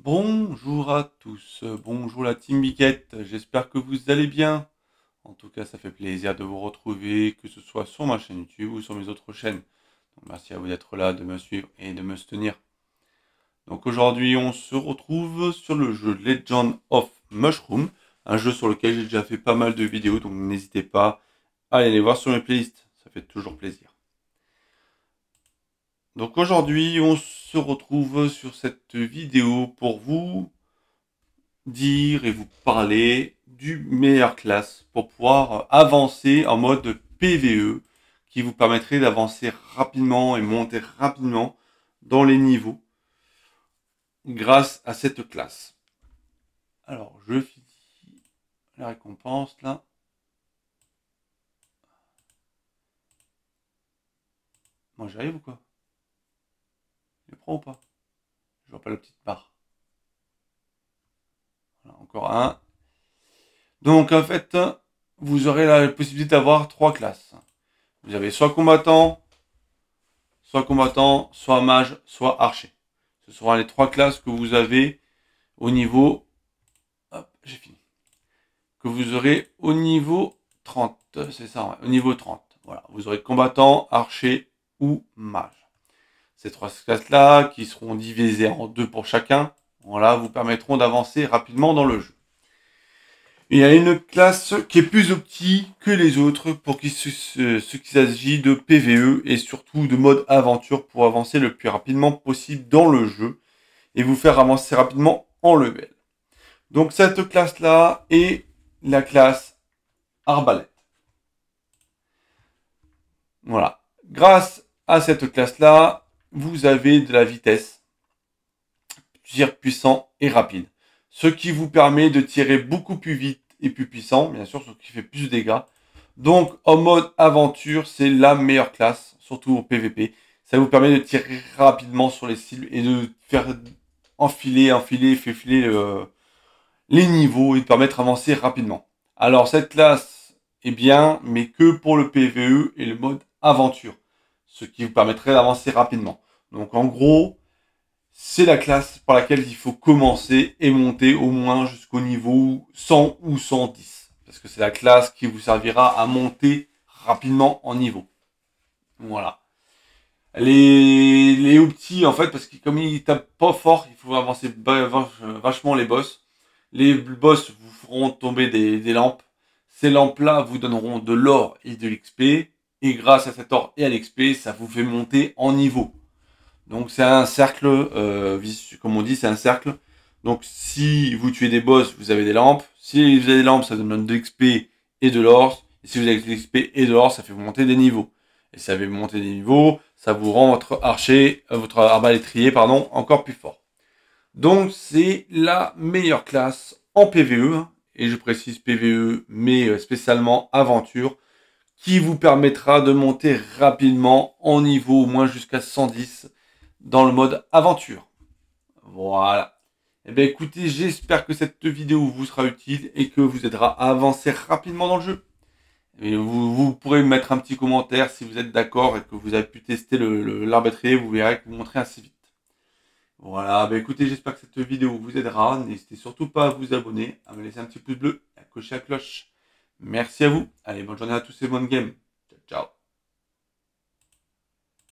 Bonjour à tous, bonjour la team Bigette. j'espère que vous allez bien. En tout cas, ça fait plaisir de vous retrouver, que ce soit sur ma chaîne YouTube ou sur mes autres chaînes. merci à vous d'être là, de me suivre et de me soutenir. Donc aujourd'hui, on se retrouve sur le jeu Legend of Mushroom, un jeu sur lequel j'ai déjà fait pas mal de vidéos, donc n'hésitez pas à aller les voir sur mes playlists, ça fait toujours plaisir. Donc aujourd'hui, on se retrouve sur cette vidéo pour vous dire et vous parler du meilleur classe pour pouvoir avancer en mode PVE qui vous permettrait d'avancer rapidement et monter rapidement dans les niveaux grâce à cette classe. Alors, je finis la récompense là. Moi j'arrive ou quoi je prends pas Je vois pas la petite barre. encore un. Donc en fait, vous aurez la possibilité d'avoir trois classes. Vous avez soit combattant, soit combattant, soit mage, soit archer. Ce seront les trois classes que vous avez au niveau... Hop, j'ai fini. Que vous aurez au niveau 30. C'est ça, au niveau 30. Voilà, vous aurez combattant, archer ou mage. Ces trois classes-là, qui seront divisées en deux pour chacun, voilà, vous permettront d'avancer rapidement dans le jeu. Il y a une classe qui est plus optique que les autres pour ce qu'il s'agit de PVE et surtout de mode aventure pour avancer le plus rapidement possible dans le jeu et vous faire avancer rapidement en level. Donc cette classe-là est la classe arbalète. Voilà. Grâce à cette classe-là, vous avez de la vitesse, tir puissant et rapide. Ce qui vous permet de tirer beaucoup plus vite et plus puissant, bien sûr, ce qui fait plus de dégâts. Donc, en mode aventure, c'est la meilleure classe, surtout au PVP. Ça vous permet de tirer rapidement sur les cibles et de faire enfiler, enfiler, faire filer euh, les niveaux et de permettre d'avancer rapidement. Alors, cette classe est bien, mais que pour le PVE et le mode aventure, ce qui vous permettrait d'avancer rapidement. Donc en gros, c'est la classe par laquelle il faut commencer et monter au moins jusqu'au niveau 100 ou 110. Parce que c'est la classe qui vous servira à monter rapidement en niveau. Voilà. Les, les en fait, parce que comme ils tapent pas fort, il faut avancer vachement les boss. Les boss vous feront tomber des, des lampes. Ces lampes-là vous donneront de l'or et de l'XP. Et grâce à cet or et à l'XP, ça vous fait monter en niveau. Donc c'est un cercle, euh, comme on dit, c'est un cercle. Donc si vous tuez des boss, vous avez des lampes. Si vous avez des lampes, ça vous donne de l'XP et de l'or. Et si vous avez de l'XP et de l'or, ça fait vous monter des niveaux. Et ça vous avez monter des niveaux, ça vous rend votre archer, euh, votre arbalétrier, pardon, encore plus fort. Donc c'est la meilleure classe en PVE, hein. et je précise PVE, mais euh, spécialement aventure, qui vous permettra de monter rapidement en niveau, au moins jusqu'à 110, dans le mode aventure. Voilà. Eh bien écoutez, j'espère que cette vidéo vous sera utile et que vous aidera à avancer rapidement dans le jeu. Et vous, pourrez mettre un petit commentaire si vous êtes d'accord et que vous avez pu tester l'arbitrier, vous verrez que vous montrez assez vite. Voilà, bah écoutez, j'espère que cette vidéo vous aidera. N'hésitez surtout pas à vous abonner, à me laisser un petit pouce bleu, à cocher la cloche. Merci à vous. Allez, bonne journée à tous et bonne game. Ciao, ciao.